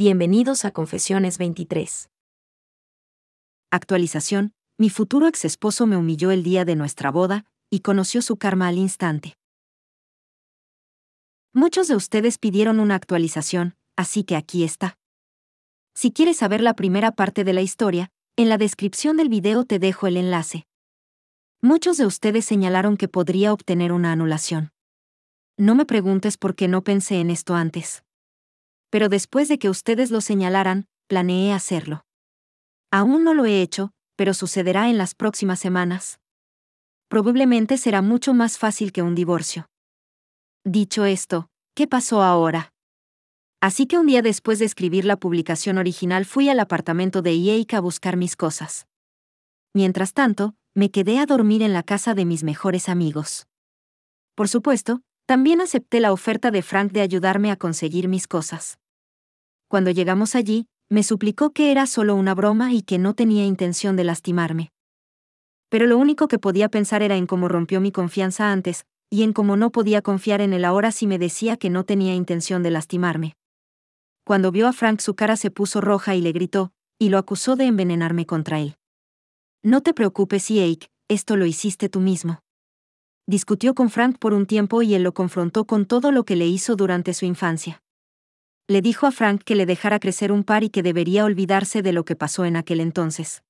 Bienvenidos a Confesiones 23. Actualización. Mi futuro exesposo me humilló el día de nuestra boda, y conoció su karma al instante. Muchos de ustedes pidieron una actualización, así que aquí está. Si quieres saber la primera parte de la historia, en la descripción del video te dejo el enlace. Muchos de ustedes señalaron que podría obtener una anulación. No me preguntes por qué no pensé en esto antes pero después de que ustedes lo señalaran, planeé hacerlo. Aún no lo he hecho, pero sucederá en las próximas semanas. Probablemente será mucho más fácil que un divorcio. Dicho esto, ¿qué pasó ahora? Así que un día después de escribir la publicación original fui al apartamento de Yeika a buscar mis cosas. Mientras tanto, me quedé a dormir en la casa de mis mejores amigos. Por supuesto, también acepté la oferta de Frank de ayudarme a conseguir mis cosas. Cuando llegamos allí, me suplicó que era solo una broma y que no tenía intención de lastimarme. Pero lo único que podía pensar era en cómo rompió mi confianza antes, y en cómo no podía confiar en él ahora si me decía que no tenía intención de lastimarme. Cuando vio a Frank su cara se puso roja y le gritó, y lo acusó de envenenarme contra él. No te preocupes, Jake, esto lo hiciste tú mismo discutió con Frank por un tiempo y él lo confrontó con todo lo que le hizo durante su infancia. Le dijo a Frank que le dejara crecer un par y que debería olvidarse de lo que pasó en aquel entonces.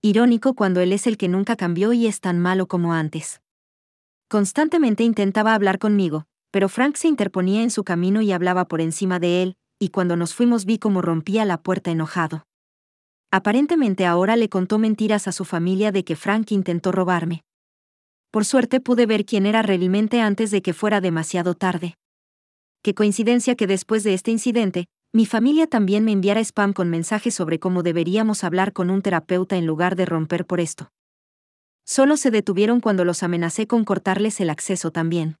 Irónico cuando él es el que nunca cambió y es tan malo como antes. Constantemente intentaba hablar conmigo, pero Frank se interponía en su camino y hablaba por encima de él, y cuando nos fuimos vi cómo rompía la puerta enojado. Aparentemente ahora le contó mentiras a su familia de que Frank intentó robarme. Por suerte pude ver quién era realmente antes de que fuera demasiado tarde. Qué coincidencia que después de este incidente, mi familia también me enviara spam con mensajes sobre cómo deberíamos hablar con un terapeuta en lugar de romper por esto. Solo se detuvieron cuando los amenacé con cortarles el acceso también.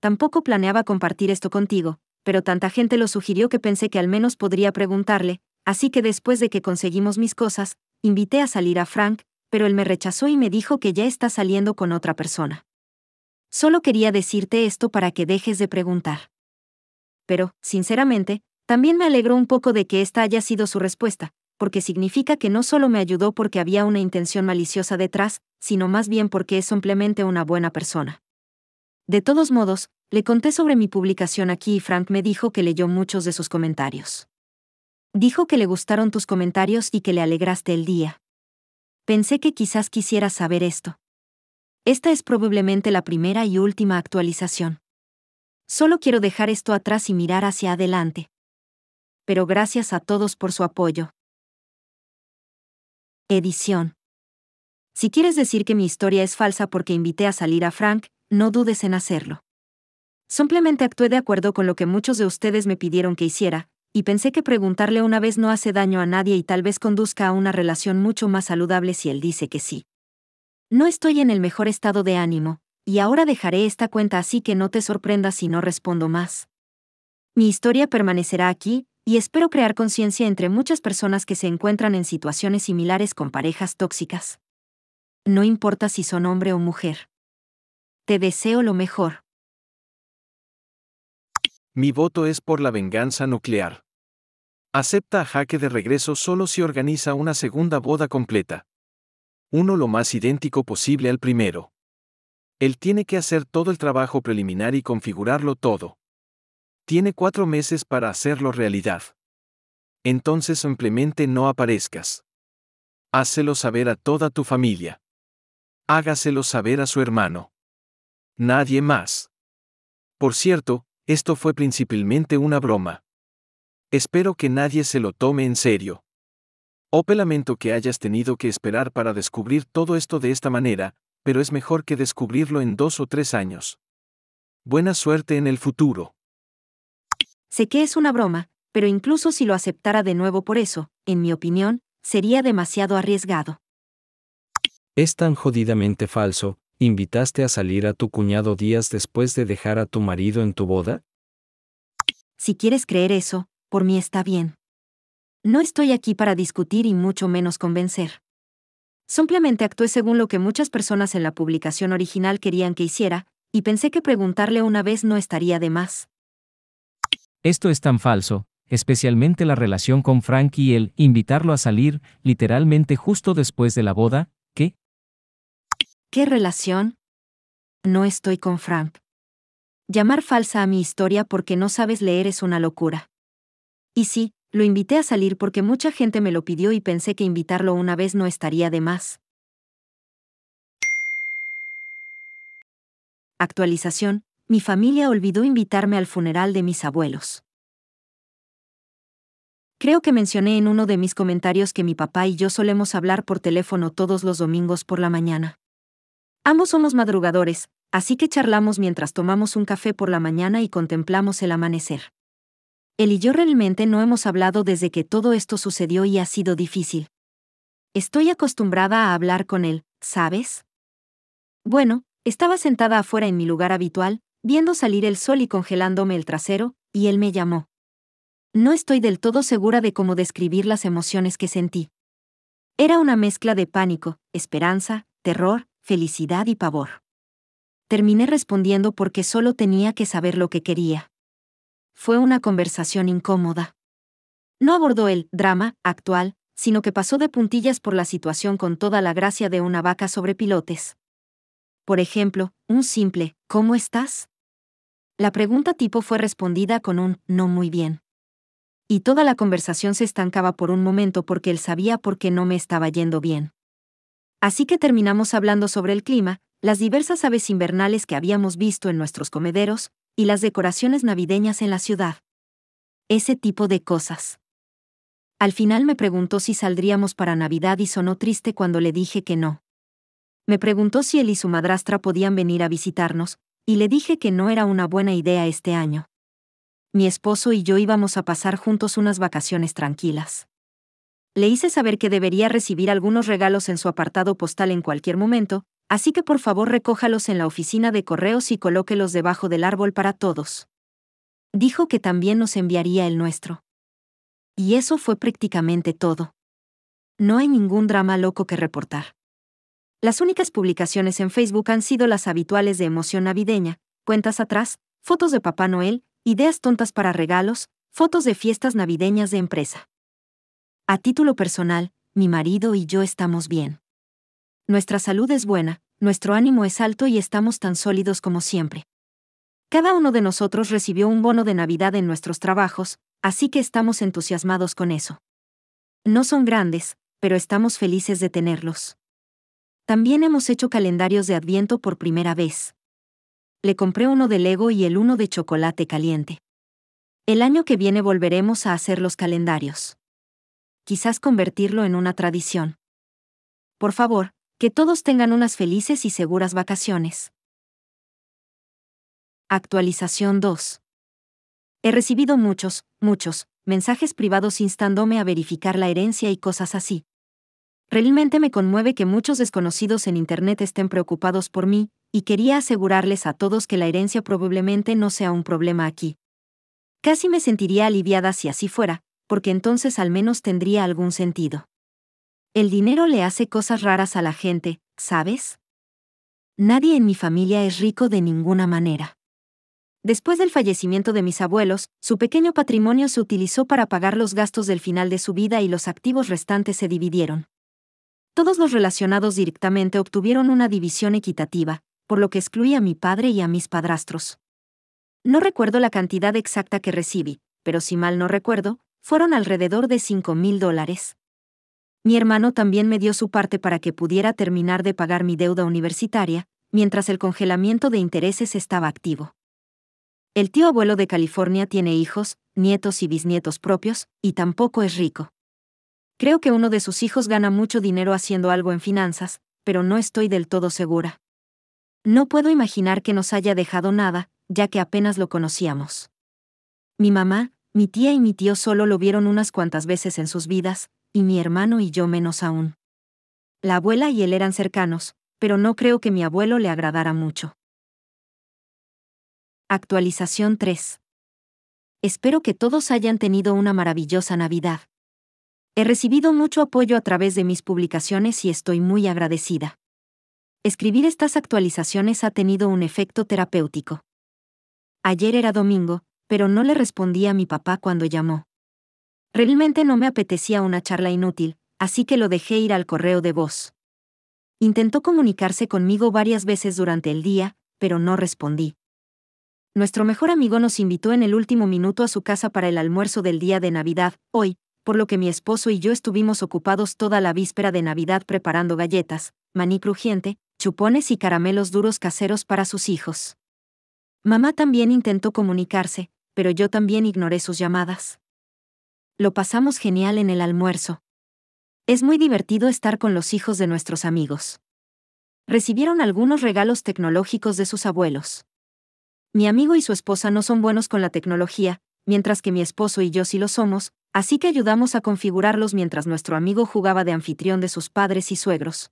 Tampoco planeaba compartir esto contigo, pero tanta gente lo sugirió que pensé que al menos podría preguntarle, así que después de que conseguimos mis cosas, invité a salir a Frank, pero él me rechazó y me dijo que ya está saliendo con otra persona. Solo quería decirte esto para que dejes de preguntar. Pero, sinceramente, también me alegró un poco de que esta haya sido su respuesta, porque significa que no solo me ayudó porque había una intención maliciosa detrás, sino más bien porque es simplemente una buena persona. De todos modos, le conté sobre mi publicación aquí y Frank me dijo que leyó muchos de sus comentarios. Dijo que le gustaron tus comentarios y que le alegraste el día. Pensé que quizás quisiera saber esto. Esta es probablemente la primera y última actualización. Solo quiero dejar esto atrás y mirar hacia adelante. Pero gracias a todos por su apoyo. Edición. Si quieres decir que mi historia es falsa porque invité a salir a Frank, no dudes en hacerlo. Simplemente actué de acuerdo con lo que muchos de ustedes me pidieron que hiciera, y pensé que preguntarle una vez no hace daño a nadie y tal vez conduzca a una relación mucho más saludable si él dice que sí. No estoy en el mejor estado de ánimo, y ahora dejaré esta cuenta así que no te sorprendas si no respondo más. Mi historia permanecerá aquí, y espero crear conciencia entre muchas personas que se encuentran en situaciones similares con parejas tóxicas. No importa si son hombre o mujer. Te deseo lo mejor. Mi voto es por la venganza nuclear. Acepta a Jaque de regreso solo si organiza una segunda boda completa. Uno lo más idéntico posible al primero. Él tiene que hacer todo el trabajo preliminar y configurarlo todo. Tiene cuatro meses para hacerlo realidad. Entonces simplemente no aparezcas. Hácelo saber a toda tu familia. Hágaselo saber a su hermano. Nadie más. Por cierto, esto fue principalmente una broma. Espero que nadie se lo tome en serio. Ope oh, lamento que hayas tenido que esperar para descubrir todo esto de esta manera, pero es mejor que descubrirlo en dos o tres años. Buena suerte en el futuro. Sé que es una broma, pero incluso si lo aceptara de nuevo por eso, en mi opinión, sería demasiado arriesgado. Es tan jodidamente falso, ¿invitaste a salir a tu cuñado días después de dejar a tu marido en tu boda? Si quieres creer eso, por mí está bien. No estoy aquí para discutir y mucho menos convencer. Simplemente actué según lo que muchas personas en la publicación original querían que hiciera, y pensé que preguntarle una vez no estaría de más. Esto es tan falso, especialmente la relación con Frank y el invitarlo a salir, literalmente justo después de la boda, ¿qué? ¿Qué relación? No estoy con Frank. Llamar falsa a mi historia porque no sabes leer es una locura. Y sí, lo invité a salir porque mucha gente me lo pidió y pensé que invitarlo una vez no estaría de más. Actualización, mi familia olvidó invitarme al funeral de mis abuelos. Creo que mencioné en uno de mis comentarios que mi papá y yo solemos hablar por teléfono todos los domingos por la mañana. Ambos somos madrugadores, así que charlamos mientras tomamos un café por la mañana y contemplamos el amanecer. Él y yo realmente no hemos hablado desde que todo esto sucedió y ha sido difícil. Estoy acostumbrada a hablar con él, ¿sabes? Bueno, estaba sentada afuera en mi lugar habitual, viendo salir el sol y congelándome el trasero, y él me llamó. No estoy del todo segura de cómo describir las emociones que sentí. Era una mezcla de pánico, esperanza, terror, felicidad y pavor. Terminé respondiendo porque solo tenía que saber lo que quería. Fue una conversación incómoda. No abordó el drama actual, sino que pasó de puntillas por la situación con toda la gracia de una vaca sobre pilotes. Por ejemplo, un simple ¿Cómo estás? La pregunta tipo fue respondida con un no muy bien. Y toda la conversación se estancaba por un momento porque él sabía por qué no me estaba yendo bien. Así que terminamos hablando sobre el clima, las diversas aves invernales que habíamos visto en nuestros comederos, y las decoraciones navideñas en la ciudad. Ese tipo de cosas. Al final me preguntó si saldríamos para Navidad y sonó triste cuando le dije que no. Me preguntó si él y su madrastra podían venir a visitarnos, y le dije que no era una buena idea este año. Mi esposo y yo íbamos a pasar juntos unas vacaciones tranquilas. Le hice saber que debería recibir algunos regalos en su apartado postal en cualquier momento, Así que por favor recójalos en la oficina de correos y colóquelos debajo del árbol para todos. Dijo que también nos enviaría el nuestro. Y eso fue prácticamente todo. No hay ningún drama loco que reportar. Las únicas publicaciones en Facebook han sido las habituales de emoción navideña, cuentas atrás, fotos de Papá Noel, ideas tontas para regalos, fotos de fiestas navideñas de empresa. A título personal, mi marido y yo estamos bien nuestra salud es buena, nuestro ánimo es alto y estamos tan sólidos como siempre. Cada uno de nosotros recibió un bono de Navidad en nuestros trabajos, así que estamos entusiasmados con eso. No son grandes, pero estamos felices de tenerlos. También hemos hecho calendarios de Adviento por primera vez. Le compré uno de Lego y el uno de chocolate caliente. El año que viene volveremos a hacer los calendarios. Quizás convertirlo en una tradición. Por favor, que todos tengan unas felices y seguras vacaciones. Actualización 2. He recibido muchos, muchos, mensajes privados instándome a verificar la herencia y cosas así. Realmente me conmueve que muchos desconocidos en Internet estén preocupados por mí, y quería asegurarles a todos que la herencia probablemente no sea un problema aquí. Casi me sentiría aliviada si así fuera, porque entonces al menos tendría algún sentido. El dinero le hace cosas raras a la gente, ¿sabes? Nadie en mi familia es rico de ninguna manera. Después del fallecimiento de mis abuelos, su pequeño patrimonio se utilizó para pagar los gastos del final de su vida y los activos restantes se dividieron. Todos los relacionados directamente obtuvieron una división equitativa, por lo que excluí a mi padre y a mis padrastros. No recuerdo la cantidad exacta que recibí, pero si mal no recuerdo, fueron alrededor de 5.000 mil dólares. Mi hermano también me dio su parte para que pudiera terminar de pagar mi deuda universitaria, mientras el congelamiento de intereses estaba activo. El tío abuelo de California tiene hijos, nietos y bisnietos propios, y tampoco es rico. Creo que uno de sus hijos gana mucho dinero haciendo algo en finanzas, pero no estoy del todo segura. No puedo imaginar que nos haya dejado nada, ya que apenas lo conocíamos. Mi mamá, mi tía y mi tío solo lo vieron unas cuantas veces en sus vidas, y mi hermano y yo menos aún. La abuela y él eran cercanos, pero no creo que mi abuelo le agradara mucho. Actualización 3. Espero que todos hayan tenido una maravillosa Navidad. He recibido mucho apoyo a través de mis publicaciones y estoy muy agradecida. Escribir estas actualizaciones ha tenido un efecto terapéutico. Ayer era domingo, pero no le respondí a mi papá cuando llamó. Realmente no me apetecía una charla inútil, así que lo dejé ir al correo de voz. Intentó comunicarse conmigo varias veces durante el día, pero no respondí. Nuestro mejor amigo nos invitó en el último minuto a su casa para el almuerzo del día de Navidad, hoy, por lo que mi esposo y yo estuvimos ocupados toda la víspera de Navidad preparando galletas, maní crujiente, chupones y caramelos duros caseros para sus hijos. Mamá también intentó comunicarse, pero yo también ignoré sus llamadas. Lo pasamos genial en el almuerzo. Es muy divertido estar con los hijos de nuestros amigos. Recibieron algunos regalos tecnológicos de sus abuelos. Mi amigo y su esposa no son buenos con la tecnología, mientras que mi esposo y yo sí lo somos, así que ayudamos a configurarlos mientras nuestro amigo jugaba de anfitrión de sus padres y suegros.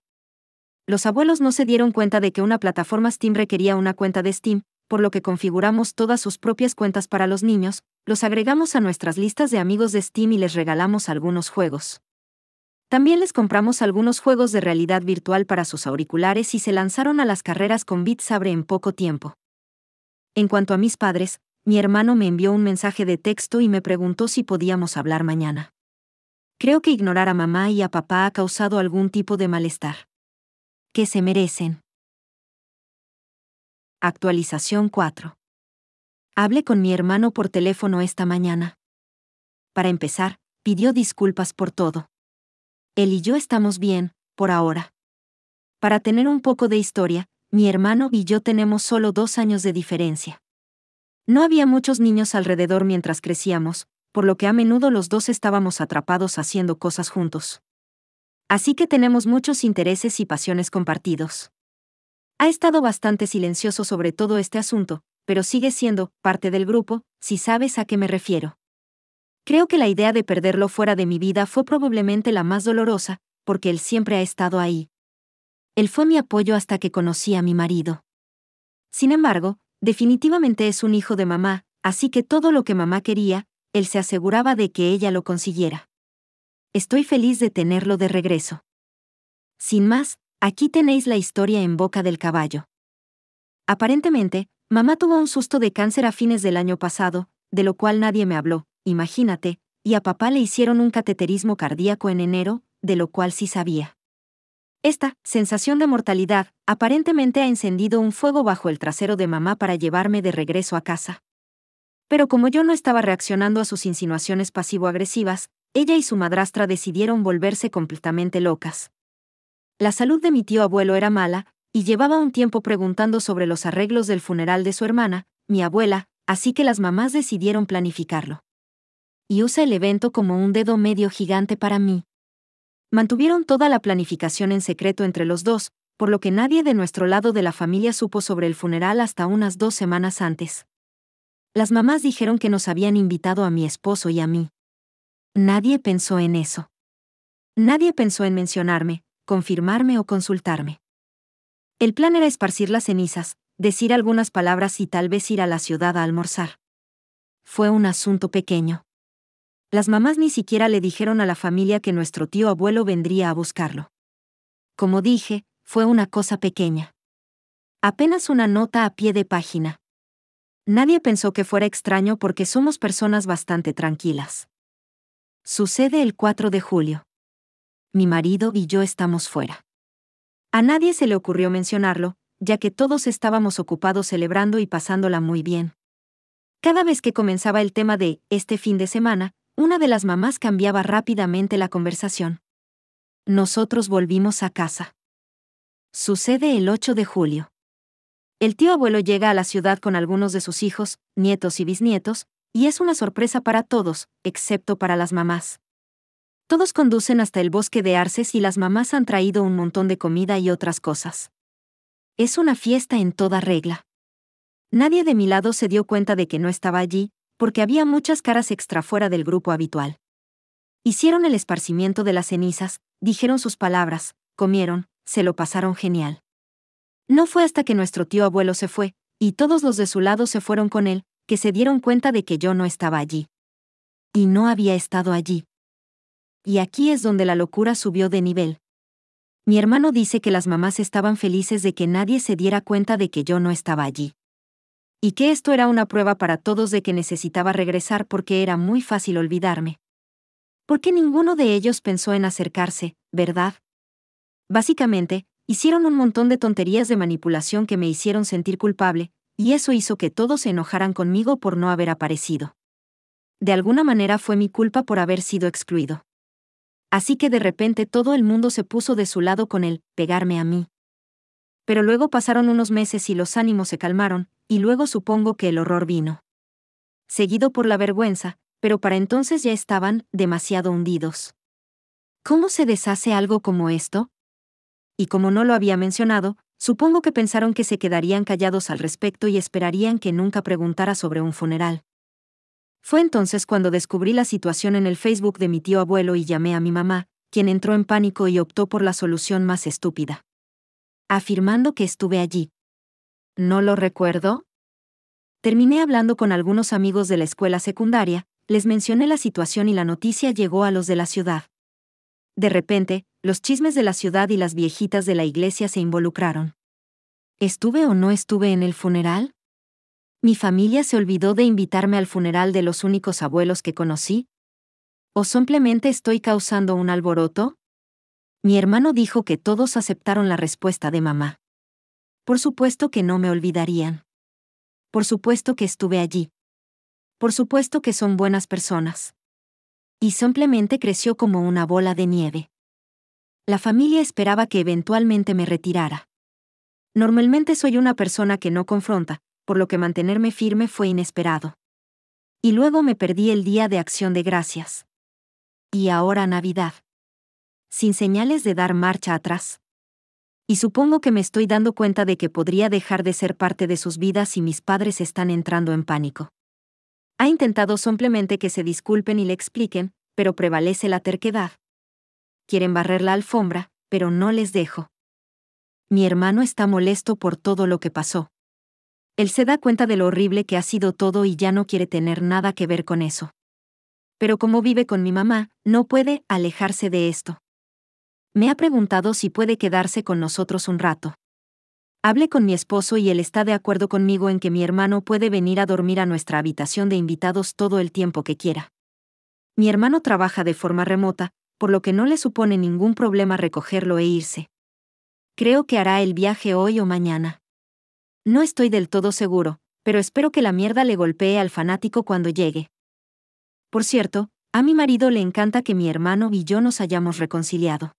Los abuelos no se dieron cuenta de que una plataforma Steam requería una cuenta de Steam, por lo que configuramos todas sus propias cuentas para los niños, los agregamos a nuestras listas de amigos de Steam y les regalamos algunos juegos. También les compramos algunos juegos de realidad virtual para sus auriculares y se lanzaron a las carreras con Bitsabre en poco tiempo. En cuanto a mis padres, mi hermano me envió un mensaje de texto y me preguntó si podíamos hablar mañana. Creo que ignorar a mamá y a papá ha causado algún tipo de malestar. Que se merecen. Actualización 4. Hablé con mi hermano por teléfono esta mañana. Para empezar, pidió disculpas por todo. Él y yo estamos bien, por ahora. Para tener un poco de historia, mi hermano y yo tenemos solo dos años de diferencia. No había muchos niños alrededor mientras crecíamos, por lo que a menudo los dos estábamos atrapados haciendo cosas juntos. Así que tenemos muchos intereses y pasiones compartidos. Ha estado bastante silencioso sobre todo este asunto, pero sigue siendo parte del grupo, si sabes a qué me refiero. Creo que la idea de perderlo fuera de mi vida fue probablemente la más dolorosa, porque él siempre ha estado ahí. Él fue mi apoyo hasta que conocí a mi marido. Sin embargo, definitivamente es un hijo de mamá, así que todo lo que mamá quería, él se aseguraba de que ella lo consiguiera. Estoy feliz de tenerlo de regreso. Sin más, aquí tenéis la historia en boca del caballo. Aparentemente, Mamá tuvo un susto de cáncer a fines del año pasado, de lo cual nadie me habló, imagínate, y a papá le hicieron un cateterismo cardíaco en enero, de lo cual sí sabía. Esta sensación de mortalidad aparentemente ha encendido un fuego bajo el trasero de mamá para llevarme de regreso a casa. Pero como yo no estaba reaccionando a sus insinuaciones pasivo-agresivas, ella y su madrastra decidieron volverse completamente locas. La salud de mi tío abuelo era mala, y llevaba un tiempo preguntando sobre los arreglos del funeral de su hermana, mi abuela, así que las mamás decidieron planificarlo. Y usa el evento como un dedo medio gigante para mí. Mantuvieron toda la planificación en secreto entre los dos, por lo que nadie de nuestro lado de la familia supo sobre el funeral hasta unas dos semanas antes. Las mamás dijeron que nos habían invitado a mi esposo y a mí. Nadie pensó en eso. Nadie pensó en mencionarme, confirmarme o consultarme. El plan era esparcir las cenizas, decir algunas palabras y tal vez ir a la ciudad a almorzar. Fue un asunto pequeño. Las mamás ni siquiera le dijeron a la familia que nuestro tío abuelo vendría a buscarlo. Como dije, fue una cosa pequeña. Apenas una nota a pie de página. Nadie pensó que fuera extraño porque somos personas bastante tranquilas. Sucede el 4 de julio. Mi marido y yo estamos fuera. A nadie se le ocurrió mencionarlo, ya que todos estábamos ocupados celebrando y pasándola muy bien. Cada vez que comenzaba el tema de este fin de semana, una de las mamás cambiaba rápidamente la conversación. Nosotros volvimos a casa. Sucede el 8 de julio. El tío abuelo llega a la ciudad con algunos de sus hijos, nietos y bisnietos, y es una sorpresa para todos, excepto para las mamás. Todos conducen hasta el bosque de arces y las mamás han traído un montón de comida y otras cosas. Es una fiesta en toda regla. Nadie de mi lado se dio cuenta de que no estaba allí, porque había muchas caras extra fuera del grupo habitual. Hicieron el esparcimiento de las cenizas, dijeron sus palabras, comieron, se lo pasaron genial. No fue hasta que nuestro tío abuelo se fue, y todos los de su lado se fueron con él, que se dieron cuenta de que yo no estaba allí. Y no había estado allí. Y aquí es donde la locura subió de nivel. Mi hermano dice que las mamás estaban felices de que nadie se diera cuenta de que yo no estaba allí. Y que esto era una prueba para todos de que necesitaba regresar porque era muy fácil olvidarme. Porque ninguno de ellos pensó en acercarse, ¿verdad? Básicamente, hicieron un montón de tonterías de manipulación que me hicieron sentir culpable, y eso hizo que todos se enojaran conmigo por no haber aparecido. De alguna manera fue mi culpa por haber sido excluido así que de repente todo el mundo se puso de su lado con el pegarme a mí. Pero luego pasaron unos meses y los ánimos se calmaron, y luego supongo que el horror vino. Seguido por la vergüenza, pero para entonces ya estaban demasiado hundidos. ¿Cómo se deshace algo como esto? Y como no lo había mencionado, supongo que pensaron que se quedarían callados al respecto y esperarían que nunca preguntara sobre un funeral. Fue entonces cuando descubrí la situación en el Facebook de mi tío abuelo y llamé a mi mamá, quien entró en pánico y optó por la solución más estúpida. Afirmando que estuve allí. ¿No lo recuerdo? Terminé hablando con algunos amigos de la escuela secundaria, les mencioné la situación y la noticia llegó a los de la ciudad. De repente, los chismes de la ciudad y las viejitas de la iglesia se involucraron. ¿Estuve o no estuve en el funeral? ¿Mi familia se olvidó de invitarme al funeral de los únicos abuelos que conocí? ¿O simplemente estoy causando un alboroto? Mi hermano dijo que todos aceptaron la respuesta de mamá. Por supuesto que no me olvidarían. Por supuesto que estuve allí. Por supuesto que son buenas personas. Y simplemente creció como una bola de nieve. La familia esperaba que eventualmente me retirara. Normalmente soy una persona que no confronta, por lo que mantenerme firme fue inesperado. Y luego me perdí el día de acción de gracias. Y ahora Navidad. Sin señales de dar marcha atrás. Y supongo que me estoy dando cuenta de que podría dejar de ser parte de sus vidas si mis padres están entrando en pánico. Ha intentado simplemente que se disculpen y le expliquen, pero prevalece la terquedad. Quieren barrer la alfombra, pero no les dejo. Mi hermano está molesto por todo lo que pasó. Él se da cuenta de lo horrible que ha sido todo y ya no quiere tener nada que ver con eso. Pero como vive con mi mamá, no puede alejarse de esto. Me ha preguntado si puede quedarse con nosotros un rato. Hablé con mi esposo y él está de acuerdo conmigo en que mi hermano puede venir a dormir a nuestra habitación de invitados todo el tiempo que quiera. Mi hermano trabaja de forma remota, por lo que no le supone ningún problema recogerlo e irse. Creo que hará el viaje hoy o mañana. No estoy del todo seguro, pero espero que la mierda le golpee al fanático cuando llegue. Por cierto, a mi marido le encanta que mi hermano y yo nos hayamos reconciliado.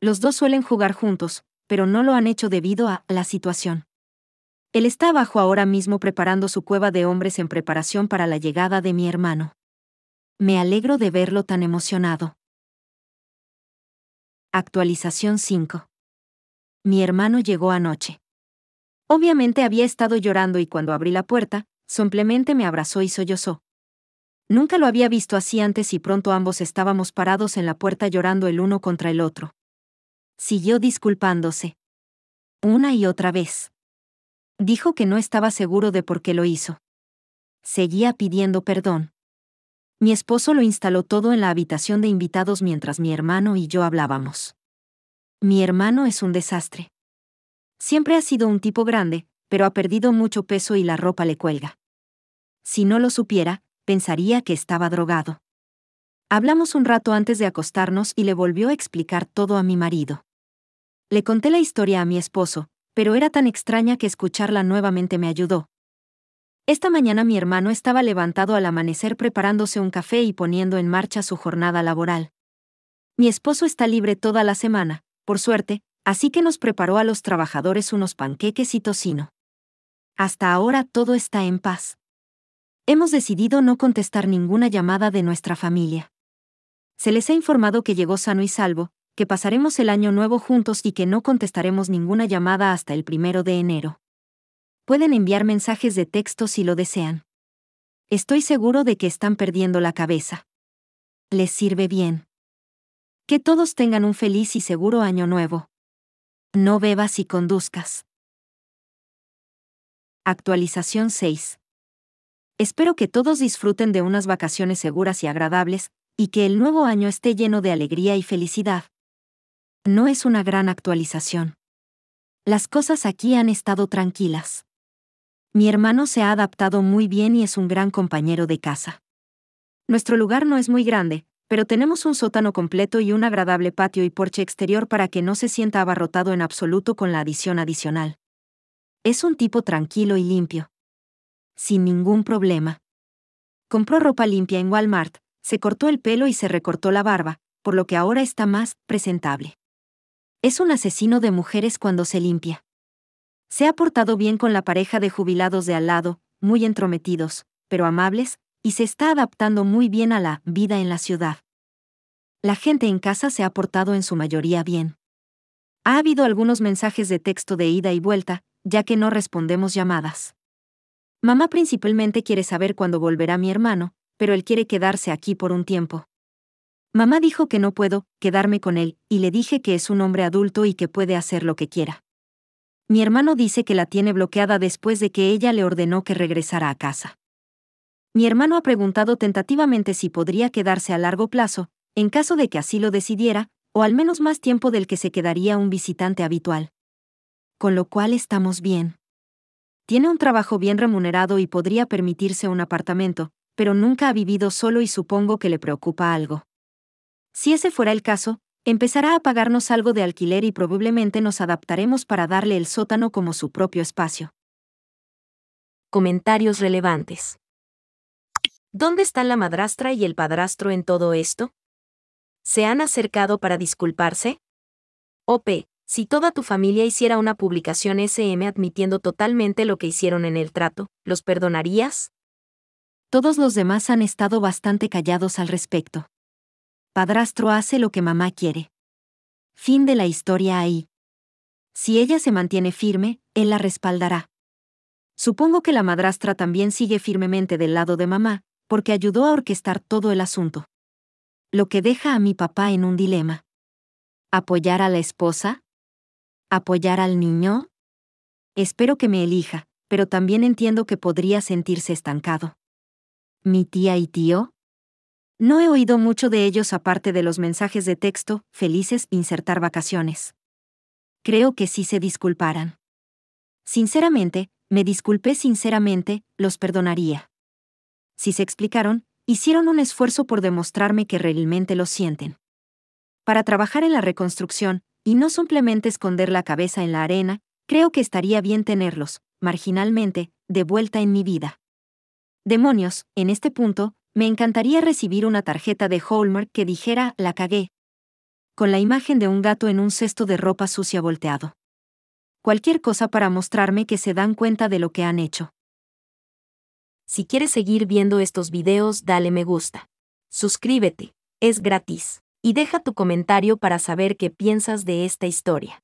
Los dos suelen jugar juntos, pero no lo han hecho debido a la situación. Él está abajo ahora mismo preparando su cueva de hombres en preparación para la llegada de mi hermano. Me alegro de verlo tan emocionado. Actualización 5. Mi hermano llegó anoche. Obviamente había estado llorando y cuando abrí la puerta, simplemente me abrazó y sollozó. Nunca lo había visto así antes y pronto ambos estábamos parados en la puerta llorando el uno contra el otro. Siguió disculpándose. Una y otra vez. Dijo que no estaba seguro de por qué lo hizo. Seguía pidiendo perdón. Mi esposo lo instaló todo en la habitación de invitados mientras mi hermano y yo hablábamos. Mi hermano es un desastre. Siempre ha sido un tipo grande, pero ha perdido mucho peso y la ropa le cuelga. Si no lo supiera, pensaría que estaba drogado. Hablamos un rato antes de acostarnos y le volvió a explicar todo a mi marido. Le conté la historia a mi esposo, pero era tan extraña que escucharla nuevamente me ayudó. Esta mañana mi hermano estaba levantado al amanecer preparándose un café y poniendo en marcha su jornada laboral. Mi esposo está libre toda la semana, por suerte, Así que nos preparó a los trabajadores unos panqueques y tocino. Hasta ahora todo está en paz. Hemos decidido no contestar ninguna llamada de nuestra familia. Se les ha informado que llegó sano y salvo, que pasaremos el año nuevo juntos y que no contestaremos ninguna llamada hasta el primero de enero. Pueden enviar mensajes de texto si lo desean. Estoy seguro de que están perdiendo la cabeza. Les sirve bien. Que todos tengan un feliz y seguro año nuevo. No bebas y conduzcas. Actualización 6. Espero que todos disfruten de unas vacaciones seguras y agradables, y que el nuevo año esté lleno de alegría y felicidad. No es una gran actualización. Las cosas aquí han estado tranquilas. Mi hermano se ha adaptado muy bien y es un gran compañero de casa. Nuestro lugar no es muy grande, pero tenemos un sótano completo y un agradable patio y porche exterior para que no se sienta abarrotado en absoluto con la adición adicional. Es un tipo tranquilo y limpio. Sin ningún problema. Compró ropa limpia en Walmart, se cortó el pelo y se recortó la barba, por lo que ahora está más presentable. Es un asesino de mujeres cuando se limpia. Se ha portado bien con la pareja de jubilados de al lado, muy entrometidos, pero amables, y se está adaptando muy bien a la vida en la ciudad la gente en casa se ha portado en su mayoría bien. Ha habido algunos mensajes de texto de ida y vuelta, ya que no respondemos llamadas. Mamá principalmente quiere saber cuándo volverá mi hermano, pero él quiere quedarse aquí por un tiempo. Mamá dijo que no puedo quedarme con él, y le dije que es un hombre adulto y que puede hacer lo que quiera. Mi hermano dice que la tiene bloqueada después de que ella le ordenó que regresara a casa. Mi hermano ha preguntado tentativamente si podría quedarse a largo plazo, en caso de que así lo decidiera, o al menos más tiempo del que se quedaría un visitante habitual. Con lo cual estamos bien. Tiene un trabajo bien remunerado y podría permitirse un apartamento, pero nunca ha vivido solo y supongo que le preocupa algo. Si ese fuera el caso, empezará a pagarnos algo de alquiler y probablemente nos adaptaremos para darle el sótano como su propio espacio. Comentarios relevantes. ¿Dónde están la madrastra y el padrastro en todo esto? ¿Se han acercado para disculparse? OP, si toda tu familia hiciera una publicación SM admitiendo totalmente lo que hicieron en el trato, ¿los perdonarías? Todos los demás han estado bastante callados al respecto. Padrastro hace lo que mamá quiere. Fin de la historia ahí. Si ella se mantiene firme, él la respaldará. Supongo que la madrastra también sigue firmemente del lado de mamá, porque ayudó a orquestar todo el asunto lo que deja a mi papá en un dilema. ¿Apoyar a la esposa? ¿Apoyar al niño? Espero que me elija, pero también entiendo que podría sentirse estancado. ¿Mi tía y tío? No he oído mucho de ellos aparte de los mensajes de texto, felices, insertar vacaciones. Creo que sí se disculparan. Sinceramente, me disculpé sinceramente, los perdonaría. Si se explicaron, hicieron un esfuerzo por demostrarme que realmente lo sienten. Para trabajar en la reconstrucción, y no simplemente esconder la cabeza en la arena, creo que estaría bien tenerlos, marginalmente, de vuelta en mi vida. Demonios, en este punto, me encantaría recibir una tarjeta de Holmer que dijera, la cagué. Con la imagen de un gato en un cesto de ropa sucia volteado. Cualquier cosa para mostrarme que se dan cuenta de lo que han hecho. Si quieres seguir viendo estos videos dale me gusta. Suscríbete, es gratis. Y deja tu comentario para saber qué piensas de esta historia.